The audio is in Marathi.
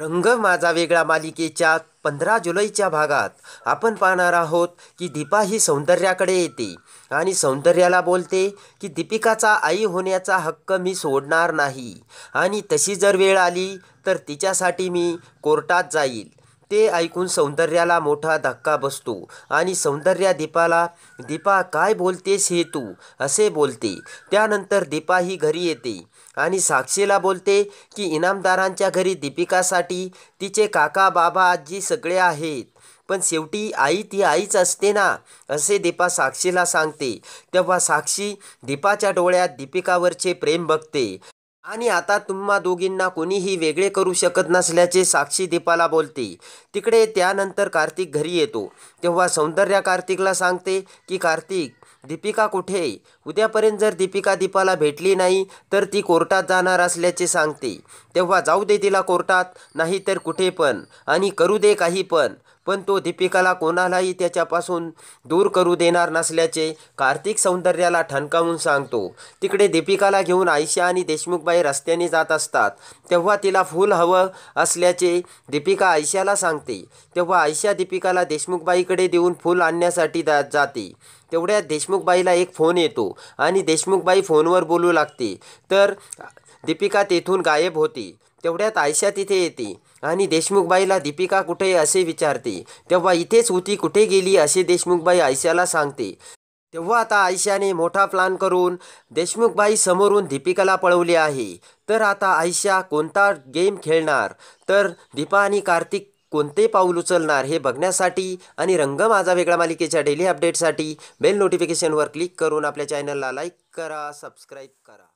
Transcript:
रंग माझा वेगळा मालिकेच्या पंधरा जुलैच्या भागात आपण पाहणार आहोत की दीपा ही सौंदर्याकडे येते आणि सौंदर्याला बोलते की दीपिकाचा आई होण्याचा हक्क मी सोडणार नाही आणि तशी जर वेळ आली तर तिच्यासाठी मी कोर्टात जाईल ते ऐकून सौंदर्याला मोठा धक्का बसतो आणि सौंदर्या दीपाला दीपा काय बोलतेस हे तू असे बोलते त्यानंतर दीपा ही घरी येते आणि साक्षीला बोलते की इनामदारांच्या घरी दीपिकासाठी तिचे काका बाबा आजी सगळे आहेत पण शेवटी आई ती आईच असते ना असे दीपा साक्षीला सांगते तेव्हा साक्षी दीपाच्या डोळ्यात दीपिकावरचे प्रेम बघते आणि आता तुम्हा दोघींना कोणीही वेगळे करू शकत नसल्याचे साक्षी दीपाला बोलते तिकडे त्यानंतर कार्तिक घरी येतो तेव्हा सौंदर्या कार्तिकला सांगते की कार्तिक दीपिका कुठे उद्यापर्यंत जर दीपिका दीपाला भेटली नाही तर ती कोर्टात जाणार असल्याचे सांगते तेव्हा जाऊ दे तिला कोर्टात नाही तर कुठे पण आणि करू दे काही पण पण तो दीपिकाला कोणालाही त्याच्यापासून दूर करू देणार नसल्याचे कार्तिक सौंदर्याला ठणकावून सांगतो तिकडे दीपिकाला घेऊन आयशा आणि देशमुखबाई रस्त्याने जात असतात तेव्हा तिला फूल हवं असल्याचे दीपिका आयशाला सांगते तेव्हा आयशा दीपिकाला देशमुखबाईकडे देऊन फूल आणण्यासाठी दा जाते तेवढ्या देशमुखबाईला एक फोन येतो आणि देशमुखबाई फोनवर बोलू लागते तर दीपिका तेथून गायब होती तेवढ्यात आयशा तिथे येते आणि देशमुखबाईला दीपिका कुठे असे विचारते तेव्हा इथेच होती कुठे गेली असे देशमुखबाई आयशाला सांगते तेव्हा आता आयशाने मोठा प्लान करून देशमुखबाई समोरून दीपिकाला पळवले आहे तर आता आयशा कोणता गेम खेळणार तर दीपा आणि कार्तिक कोणते पाऊल उचलणार हे बघण्यासाठी आणि रंग माझा वेगळा मालिकेच्या डेली अपडेटसाठी बेल नोटिफिकेशनवर क्लिक करून आपल्या चॅनलला लाईक करा सबस्क्राईब करा